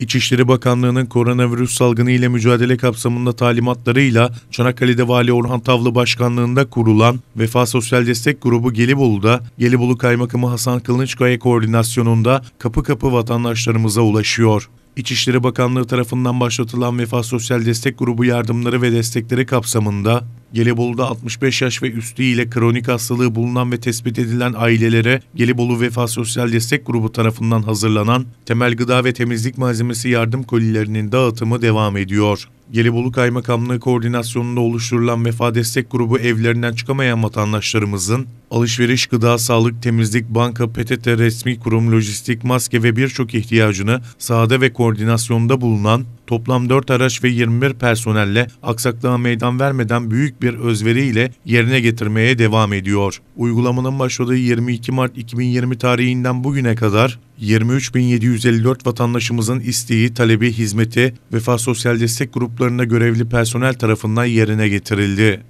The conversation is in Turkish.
İçişleri Bakanlığı'nın koronavirüs salgını ile mücadele kapsamında talimatlarıyla Çanakkale'de Vali Orhan Tavlı Başkanlığı'nda kurulan Vefa Sosyal Destek Grubu Gelibolu'da Gelibolu Kaymakamı Hasan Kılınçkaya koordinasyonunda kapı kapı vatandaşlarımıza ulaşıyor. İçişleri Bakanlığı tarafından başlatılan Vefa Sosyal Destek Grubu yardımları ve destekleri kapsamında Gelibolu'da 65 yaş ve üstü ile kronik hastalığı bulunan ve tespit edilen ailelere Gelibolu Vefa Sosyal Destek Grubu tarafından hazırlanan temel gıda ve temizlik malzemesi yardım kolilerinin dağıtımı devam ediyor. Gelibolu Kaymakamlığı koordinasyonunda oluşturulan vefa destek grubu evlerinden çıkamayan vatandaşlarımızın alışveriş, gıda, sağlık, temizlik, banka, PTT, resmi kurum, lojistik, maske ve birçok ihtiyacını sahada ve koordinasyonda bulunan toplam 4 araç ve 21 personelle aksaklığa meydan vermeden büyük bir özveriyle yerine getirmeye devam ediyor. Uygulamanın başladığı 22 Mart 2020 tarihinden bugüne kadar 23.754 vatandaşımızın isteği, talebi, hizmeti vefa sosyal destek gruplarında görevli personel tarafından yerine getirildi.